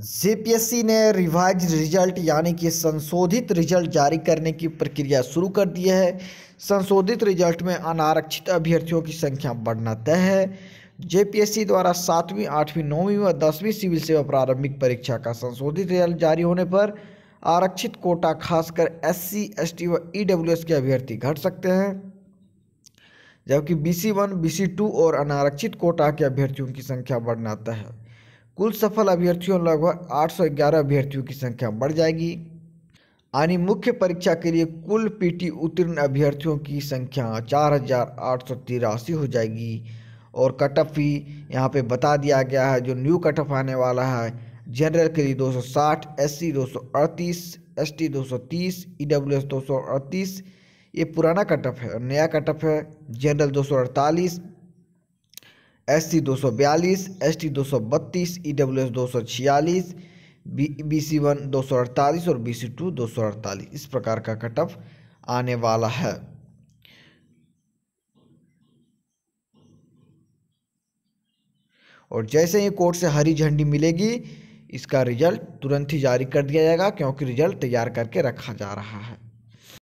JPSC ने revise result यानी कि संशोधित रिजल्ट जारी करने की प्रक्रिया शुरू कर दी है संशोधित रिजल्ट में अनारक्षित अभ्यर्थियों की संख्या बढ़ना तय है जेपीएससी द्वारा सातवीं आठवीं नौवीं व दसवीं सिविल सेवा प्रारंभिक परीक्षा का संशोधित रिजल्ट जारी होने पर आरक्षित कोटा खासकर एस सी एस टी व ई e के अभ्यर्थी घट सकते हैं जबकि B C one C two और अनारक्षित कोटा के अभ्यर्थियों की संख्या बढ़ना तय है कुल सफल अभ्यर्थियों लगभग 811 अभ्यर्थियों की संख्या बढ़ जाएगी यानी मुख्य परीक्षा के लिए कुल पीटी उत्तीर्ण अभ्यर्थियों की संख्या चार हो जाएगी और कट ऑफ भी यहाँ पर बता दिया गया है जो न्यू कट ऑफ आने वाला है जनरल के लिए 260, ई डब्ल्यू एस 230, ईडब्ल्यूएस 238 ये पुराना कट ऑफ है और नया कट ऑफ है जनरल अड़तालीस एस सी दो सौ बयालीस एस टी दो सौ बत्तीस ई डब्ल्यू एस दो सौ छियालीस बी बी सी वन दो सौ अड़तालीस और बी सी टू दो सौ अड़तालीस इस प्रकार का कट ऑफ आने वाला है और जैसे ही कोर्ट से हरी झंडी मिलेगी इसका रिजल्ट तुरंत ही जारी कर दिया जाएगा क्योंकि रिजल्ट तैयार करके रखा जा रहा है